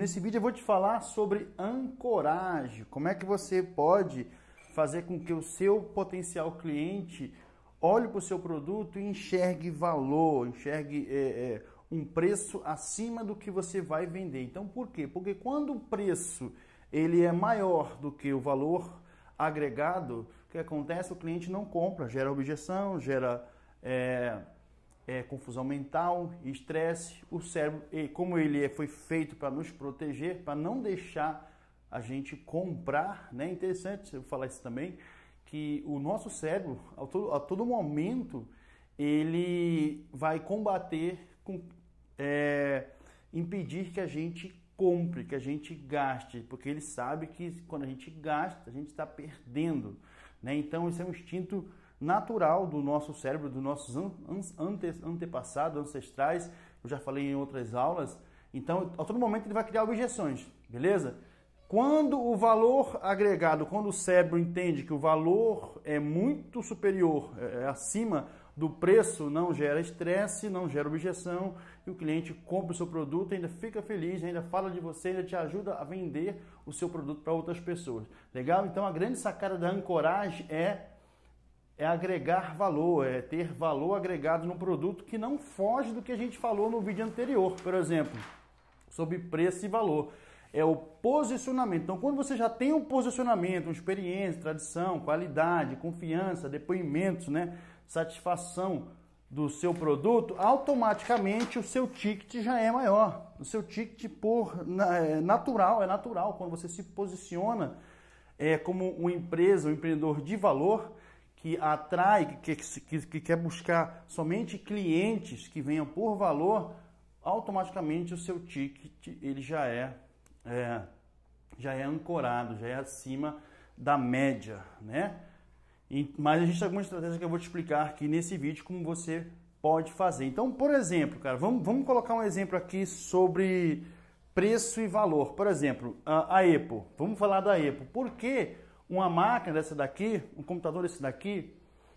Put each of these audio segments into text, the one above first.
Nesse vídeo eu vou te falar sobre ancoragem, como é que você pode fazer com que o seu potencial cliente olhe para o seu produto e enxergue valor, enxergue é, é, um preço acima do que você vai vender. Então por quê? Porque quando o preço ele é maior do que o valor agregado, o que acontece? O cliente não compra, gera objeção, gera... É, é, confusão mental, estresse. O cérebro, e como ele é, foi feito para nos proteger, para não deixar a gente comprar, né? Interessante eu falar isso também, que o nosso cérebro, a todo, a todo momento, ele vai combater, com, é, impedir que a gente compre, que a gente gaste, porque ele sabe que quando a gente gasta, a gente está perdendo. Né? Então, esse é um instinto natural do nosso cérebro, dos nossos ante, antepassados, ancestrais. Eu já falei em outras aulas. Então, a todo momento ele vai criar objeções, beleza? Quando o valor agregado, quando o cérebro entende que o valor é muito superior, é, é acima do preço, não gera estresse, não gera objeção e o cliente compra o seu produto, ainda fica feliz, ainda fala de você, ainda te ajuda a vender o seu produto para outras pessoas. Legal? Então a grande sacada da ancoragem é é agregar valor, é ter valor agregado no produto que não foge do que a gente falou no vídeo anterior, por exemplo, sobre preço e valor. É o posicionamento. Então, quando você já tem um posicionamento, uma experiência, tradição, qualidade, confiança, depoimentos, né, satisfação do seu produto, automaticamente o seu ticket já é maior. O seu ticket por é natural, é natural quando você se posiciona é, como uma empresa, um empreendedor de valor, que atrai, que, que, que quer buscar somente clientes que venham por valor, automaticamente o seu ticket ele já é, é já é ancorado, já é acima da média, né? E, mas tem alguma estratégia que eu vou te explicar aqui nesse vídeo como você pode fazer. Então, por exemplo, cara, vamos, vamos colocar um exemplo aqui sobre preço e valor. Por exemplo, a, a Apple. Vamos falar da Apple. Por que uma máquina dessa daqui, um computador desse daqui,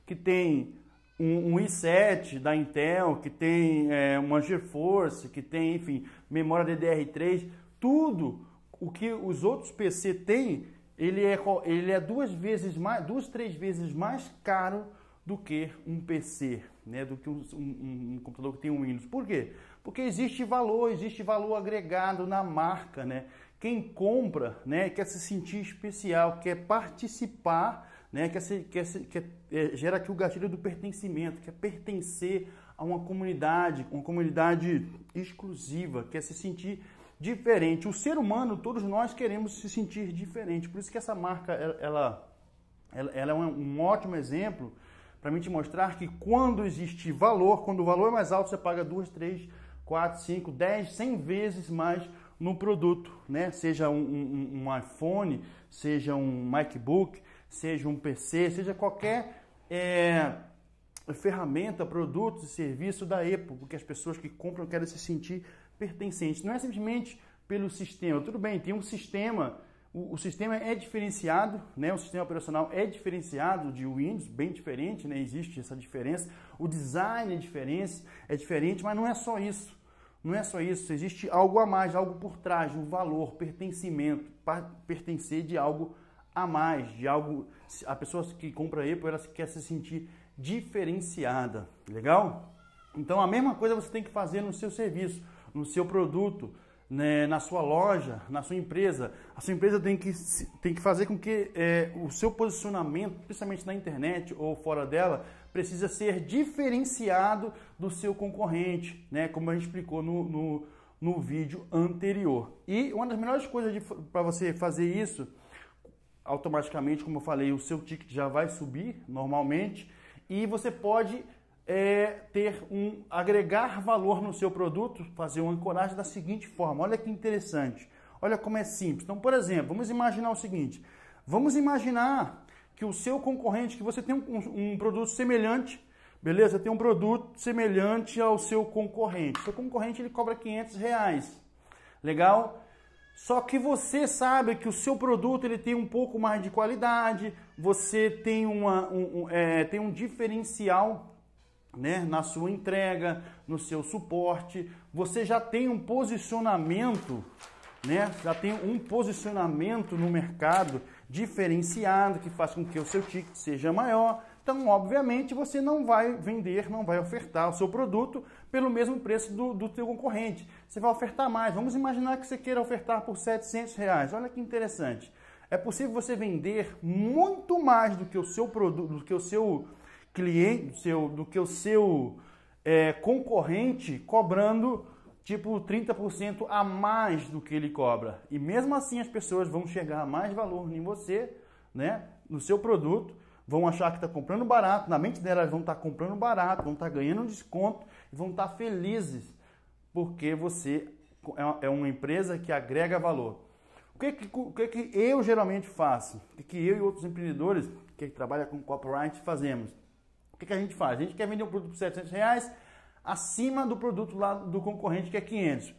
que tem um, um i7 da Intel, que tem é, uma GeForce, que tem, enfim, memória DDR3, tudo o que os outros PC têm, ele é, ele é duas vezes mais, duas, três vezes mais caro do que um PC, né? do que um, um, um computador que tem um Windows. Por quê? Porque existe valor, existe valor agregado na marca, né? Quem compra, né, quer se sentir especial, quer participar, né, quer, se, quer, se, quer é, gera aqui o gatilho do pertencimento, quer pertencer a uma comunidade, uma comunidade exclusiva, quer se sentir diferente. O ser humano, todos nós queremos se sentir diferente. Por isso que essa marca, ela, ela, ela é um, ótimo exemplo para mim te mostrar que quando existe valor, quando o valor é mais alto, você paga duas, três, quatro, cinco, dez, cem vezes mais no produto, né? Seja um, um, um iPhone, seja um MacBook, seja um PC, seja qualquer é, ferramenta, produto e serviço da Apple, porque as pessoas que compram querem se sentir pertencentes. Não é simplesmente pelo sistema. Tudo bem, tem um sistema, o, o, sistema é diferenciado, né? O sistema operacional é diferenciado de Windows, bem diferente, né? Existe essa diferença. O design é diferente, é diferente, mas não é só isso. Não é só isso, existe algo a mais, algo por trás, um valor, pertencimento, pertencer de algo a mais, de algo. A pessoa que compra Apple, ela quer se sentir diferenciada, legal? Então a mesma coisa você tem que fazer no seu serviço, no seu produto, né, na sua loja, na sua empresa. A sua empresa tem que, tem que fazer com que é, o seu posicionamento, principalmente na internet ou fora dela, precisa ser diferenciado do seu concorrente, né? Como a gente explicou no, no, no vídeo anterior. E uma das melhores coisas para você fazer isso, automaticamente, como eu falei, o seu ticket já vai subir normalmente e você pode é, ter um agregar valor no seu produto, fazer uma ancoragem da seguinte forma. Olha que interessante. Olha como é simples. Então, por exemplo, vamos imaginar o seguinte: vamos imaginar que o seu concorrente, que você tem um, um produto semelhante, beleza? Tem um produto semelhante ao seu concorrente. O seu concorrente ele cobra 500 reais, legal? Só que você sabe que o seu produto ele tem um pouco mais de qualidade, você tem, uma, um, um, é, tem um diferencial né, na sua entrega, no seu suporte, você já tem um posicionamento, né, já tem um posicionamento no mercado diferenciado que faz com que o seu ticket seja maior. Então, obviamente, você não vai vender, não vai ofertar o seu produto pelo mesmo preço do, do teu concorrente. Você vai ofertar mais. Vamos imaginar que você queira ofertar por 700 reais. Olha que interessante. É possível você vender muito mais do que o seu produto, do que o seu cliente, do, seu, do que o seu é, concorrente cobrando tipo 30% a mais do que ele cobra. E mesmo assim as pessoas vão enxergar mais valor em você, né, no seu produto, vão achar que está comprando barato, na mente delas vão estar tá comprando barato, vão estar tá ganhando um desconto e vão estar tá felizes porque você é, é uma empresa que agrega valor. O que, que, o que, que eu geralmente faço? O que, que eu e outros empreendedores que trabalham com copyright fazemos? O que, que a gente faz? A gente quer vender um produto por 700 reais, acima do produto lá do concorrente que é 500.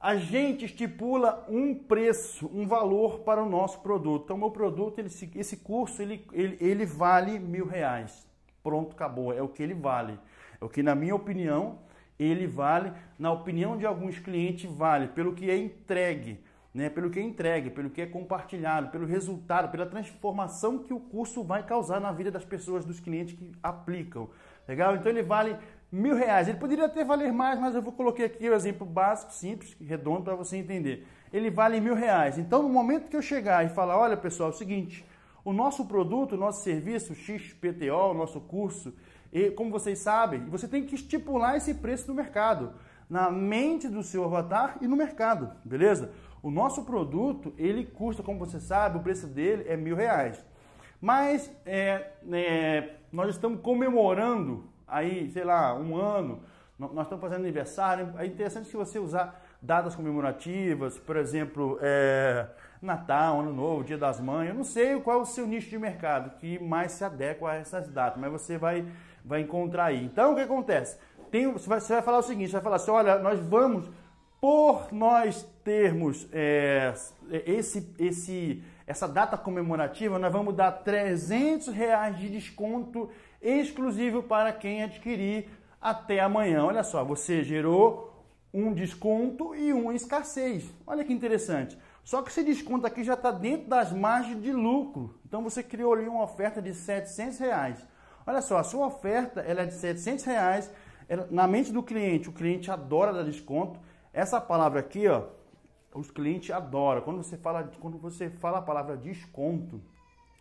A gente estipula um preço, um valor para o nosso produto. Então, meu produto, ele, esse curso, ele, ele, ele vale mil reais. Pronto, acabou. É o que ele vale. É o que, na minha opinião, ele vale. Na opinião de alguns clientes, vale pelo que é entregue, né? pelo que é entregue, pelo que é compartilhado, pelo resultado, pela transformação que o curso vai causar na vida das pessoas, dos clientes que aplicam. Legal? Então, ele vale mil reais. Ele poderia até valer mais, mas eu vou colocar aqui o um exemplo básico, simples, redondo para você entender. Ele vale mil reais. Então, no momento que eu chegar e falar, olha pessoal, é o seguinte, o nosso produto, o nosso serviço, XPTO, o nosso curso, e, como vocês sabem, você tem que estipular esse preço no mercado, na mente do seu avatar e no mercado, beleza? O nosso produto, ele custa, como você sabe, o preço dele é mil reais. Mas é, é, nós estamos comemorando aí, sei lá, um ano, nós estamos fazendo aniversário. É interessante que você usar datas comemorativas, por exemplo, é, Natal, Ano Novo, Dia das Mães. Eu não sei qual é o seu nicho de mercado que mais se adequa a essas datas, mas você vai, vai encontrar aí. Então, o que acontece? Tem, você, vai, você vai falar o seguinte, você vai falar assim, olha, nós vamos, por nós termos é, esse, esse, essa data comemorativa, nós vamos dar 300 reais de desconto exclusivo para quem adquirir até amanhã. Olha só, você gerou um desconto e uma escassez. Olha que interessante. Só que esse desconto aqui já está dentro das margens de lucro. Então você criou ali uma oferta de 700 reais. Olha só, a sua oferta ela é de 700 reais. Ela, na mente do cliente, o cliente adora dar desconto. Essa palavra aqui, ó, os clientes adoram. Quando você fala, quando você fala a palavra desconto,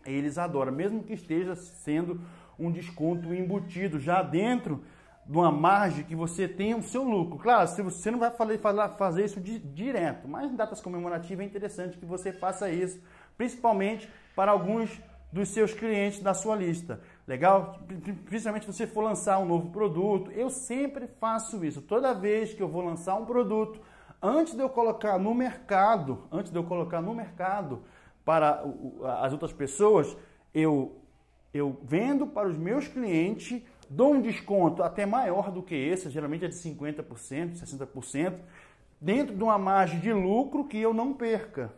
eles adoram, mesmo que esteja sendo um desconto embutido já dentro de uma margem que você tem o seu lucro. Claro, se você não vai fazer isso direto, mas em datas comemorativas é interessante que você faça isso, principalmente para alguns dos seus clientes da sua lista. Legal? Principalmente se você for lançar um novo produto. Eu sempre faço isso. Toda vez que eu vou lançar um produto, antes de eu colocar no mercado, antes de eu colocar no mercado para as outras pessoas, eu eu vendo para os meus clientes, dou um desconto até maior do que esse, geralmente é de 50%, 60%, dentro de uma margem de lucro que eu não perca.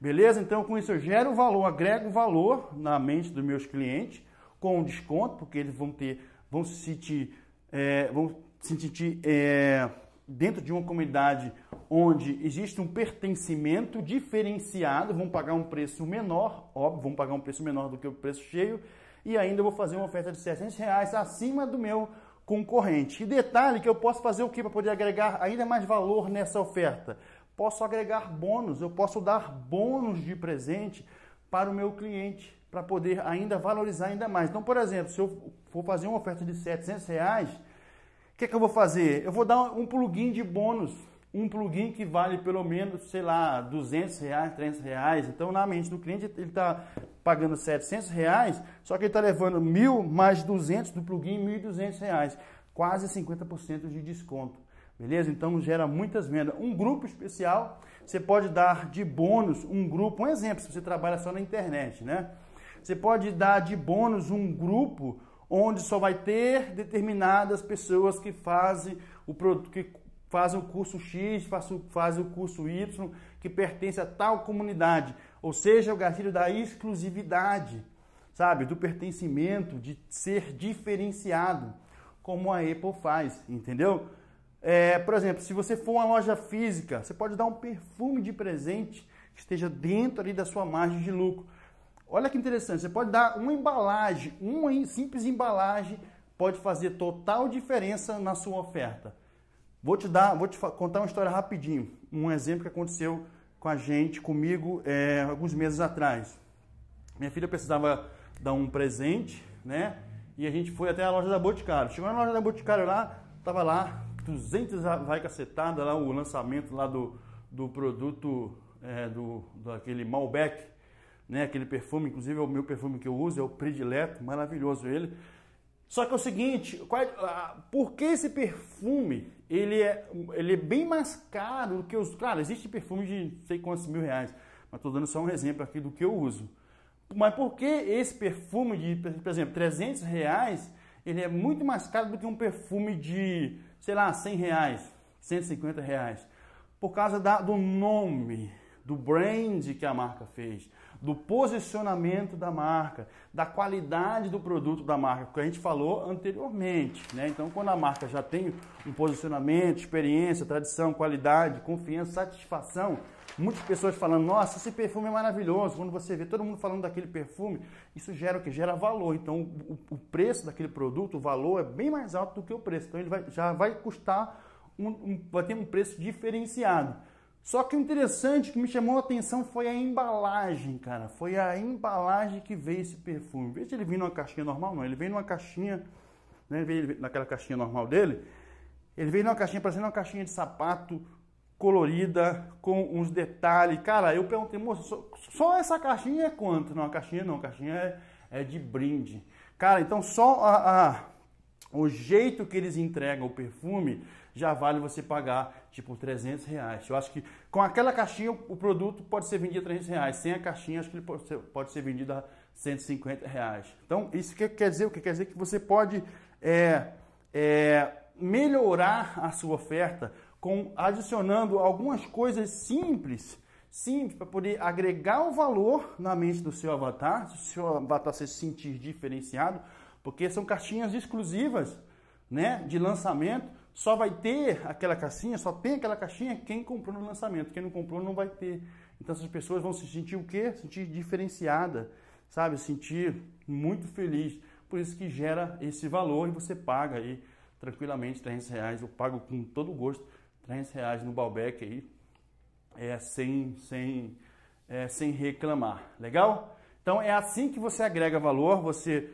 Beleza? Então com isso eu gero valor, agrego valor na mente dos meus clientes com um desconto, porque eles vão ter, vão se sentir, é, vão se sentir é, dentro de uma comunidade onde existe um pertencimento diferenciado, vão pagar um preço menor, óbvio, vão pagar um preço menor do que o preço cheio, e ainda vou fazer uma oferta de 700 reais acima do meu concorrente. E detalhe que eu posso fazer o que para poder agregar ainda mais valor nessa oferta? Posso agregar bônus, eu posso dar bônus de presente para o meu cliente, para poder ainda valorizar ainda mais. Então, por exemplo, se eu for fazer uma oferta de 700 reais, o que, é que eu vou fazer? Eu vou dar um plugin de bônus, um plugin que vale pelo menos, sei lá, 200 reais, 300 reais. Então, na mente do cliente, ele está pagando 700 reais, só que ele está levando mil mais 200 do plugin, 1.200 reais, quase 50% de desconto. Beleza? Então gera muitas vendas. Um grupo especial, você pode dar de bônus um grupo, um exemplo, se você trabalha só na internet, né? Você pode dar de bônus um grupo onde só vai ter determinadas pessoas que fazem o produto que fazem o curso X, fazem o curso Y, que pertence a tal comunidade. Ou seja, o gatilho da exclusividade, sabe? Do pertencimento, de ser diferenciado, como a Apple faz, entendeu? É, por exemplo, se você for uma loja física, você pode dar um perfume de presente que esteja dentro ali da sua margem de lucro. Olha que interessante, você pode dar uma embalagem, uma simples embalagem pode fazer total diferença na sua oferta. Vou te dar, vou te contar uma história rapidinho, um exemplo que aconteceu com a gente, comigo, é, alguns meses atrás. Minha filha precisava dar um presente, né? E a gente foi até a loja da Boticário. Chegou na loja da Boticário lá, tava lá 200 vai cacetada lá o lançamento lá do, do produto é, do daquele Malbec, né? Aquele perfume, inclusive é o meu perfume que eu uso, é o predileto, maravilhoso ele. Só que é o seguinte, qual, é, por que esse perfume ele é, ele é bem mais caro do que os. Claro, existe perfume de sei quantos mil reais, mas estou dando só um exemplo aqui do que eu uso. Mas por que esse perfume de, por exemplo, 300 reais, ele é muito mais caro do que um perfume de, sei lá, 100 reais, 150 reais? Por causa da, do nome, do brand que a marca fez do posicionamento da marca, da qualidade do produto da marca, que a gente falou anteriormente. Né? Então, quando a marca já tem um posicionamento, experiência, tradição, qualidade, confiança, satisfação, muitas pessoas falando: nossa, esse perfume é maravilhoso. Quando você vê todo mundo falando daquele perfume, isso gera o que? Gera valor. Então, o, o preço daquele produto, o valor é bem mais alto do que o preço. Então, ele vai, já vai custar, um, um, vai ter um preço diferenciado. Só que o interessante que me chamou a atenção foi a embalagem, cara. Foi a embalagem que veio esse perfume. Veja se ele veio numa caixinha normal, não. Ele veio numa caixinha, né? Ele veio naquela caixinha normal dele. Ele veio numa caixinha, parecendo uma caixinha de sapato colorida, com uns detalhes. Cara, eu perguntei, moça, só, só essa caixinha é quanto? Não, a caixinha não, a caixinha é, é de brinde. Cara, então só a, a, o jeito que eles entregam o perfume já vale você pagar tipo 300 reais. Eu acho que com aquela caixinha o produto pode ser vendido a 300 reais, sem a caixinha acho que ele pode ser, pode ser vendido a 150 reais. Então isso que quer dizer o que quer dizer que você pode é, é, melhorar a sua oferta com adicionando algumas coisas simples simples para poder agregar o valor na mente do seu avatar, se o seu avatar se sentir diferenciado, porque são caixinhas exclusivas, né, de lançamento só vai ter aquela caixinha, só tem aquela caixinha quem comprou no lançamento. Quem não comprou não vai ter. Então essas pessoas vão se sentir o quê? sentir diferenciada, sabe? Se sentir muito feliz. Por isso que gera esse valor e você paga aí tranquilamente 300 reais. Eu pago com todo gosto 300 reais no Balbec aí, é, sem, sem, é, sem reclamar. Legal? Então é assim que você agrega valor, você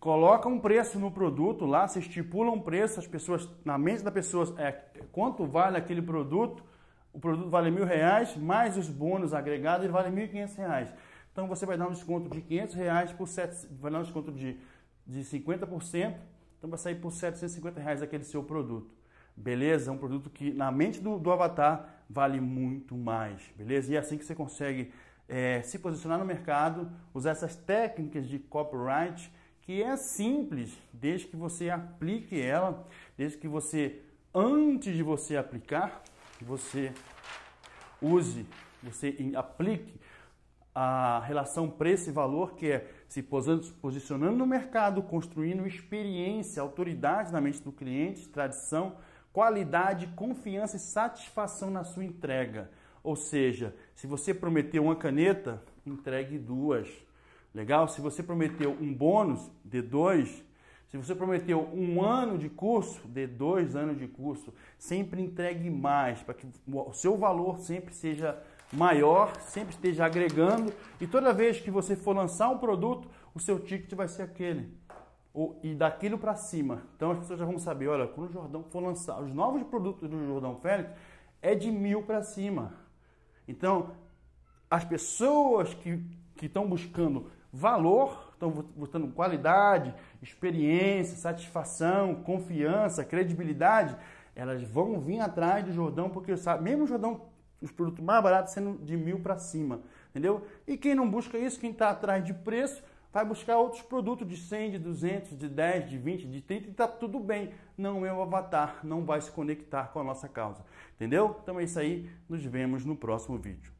coloca um preço no produto lá, se estipula um preço, as pessoas, na mente das pessoas, é quanto vale aquele produto, o produto vale mil reais, mais os bônus agregados, ele vale mil e quinhentos reais. Então você vai dar um desconto de quinhentos reais por sete, vai dar um desconto de, de 50%, então vai sair por 750 reais aquele seu produto. Beleza? É um produto que na mente do, do avatar vale muito mais, beleza? E é assim que você consegue é, se posicionar no mercado, usar essas técnicas de copyright, que é simples, desde que você aplique ela, desde que você, antes de você aplicar, você use, você aplique a relação preço e valor, que é se posicionando no mercado, construindo experiência, autoridade na mente do cliente, tradição, qualidade, confiança e satisfação na sua entrega. Ou seja, se você prometeu uma caneta, entregue duas. Legal? Se você prometeu um bônus, de dois. Se você prometeu um ano de curso, de dois anos de curso, sempre entregue mais, para que o seu valor sempre seja maior, sempre esteja agregando. E toda vez que você for lançar um produto, o seu ticket vai ser aquele. Ou, e daquilo para cima. Então as pessoas já vão saber: olha, quando o Jordão for lançar os novos produtos do Jordão Félix, é de mil para cima. Então, as pessoas que estão buscando valor, estão botando qualidade, experiência, satisfação, confiança, credibilidade, elas vão vir atrás do Jordão, porque sabe, mesmo o Jordão, os produtos mais baratos sendo de mil para cima, entendeu? E quem não busca isso, quem está atrás de preço, vai buscar outros produtos de 100, de 200, de 10, de 20, de 30 e está tudo bem. Não é o avatar, não vai se conectar com a nossa causa, entendeu? Então é isso aí, nos vemos no próximo vídeo.